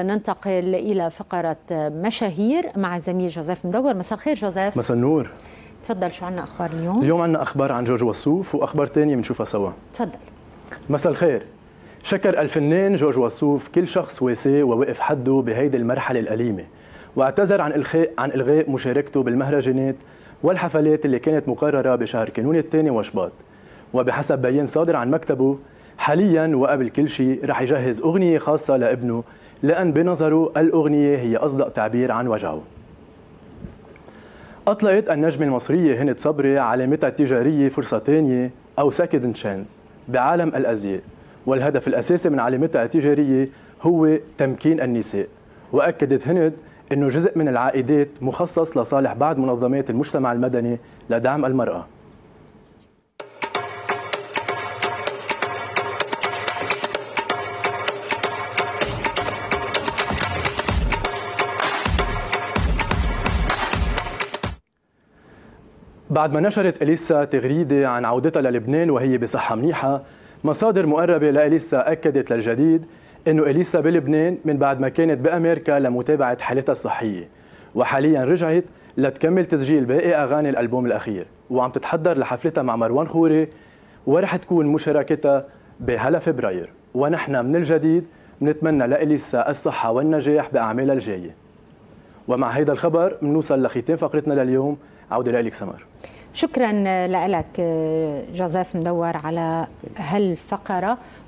ننتقل إلى فقرة مشاهير مع زميل جوزيف مدور مساء الخير جوزيف مساء النور تفضل شو عنا أخبار اليوم؟ اليوم عنا أخبار عن جورج وصوف وأخبار تانية بنشوفها سوا تفضل مساء الخير شكر الفنان جورج وصوف كل شخص واساه ووقف حده بهيدي المرحلة الأليمة واعتذر عن إلغاء عن إلغاء مشاركته بالمهرجانات والحفلات اللي كانت مقررة بشهر كانون الثاني وشباط وبحسب بيان صادر عن مكتبه حاليا وقبل كل شيء رح يجهز أغنية خاصة لابنه لأن بنظره الأغنية هي أصدق تعبير عن وجعه أطلقت النجمة المصرية هند صبري علامتها التجارية فرصة تانية أو سكند شانس بعالم الأزياء والهدف الأساسي من علامتها التجارية هو تمكين النساء وأكدت هند أنه جزء من العائدات مخصص لصالح بعض منظمات المجتمع المدني لدعم المرأة بعد ما نشرت اليسا تغريده عن عودتها للبنان وهي بصحه منيحه مصادر مقربه لاليسا اكدت للجديد انه اليسا بلبنان من بعد ما كانت بامريكا لمتابعه حالتها الصحيه وحاليا رجعت لتكمل تسجيل باقي اغاني الالبوم الاخير وعم تتحضر لحفلتها مع مروان خوري ورح تكون مشاركتها بهلا فبراير ونحن من الجديد نتمنى لإليسا الصحة والنجاح بأعمالها الجاية ومع هيدا الخبر نوصل لختام فقرتنا لليوم عوده لك سمر شكرا لك آه، جوزيف مدور على هالفقره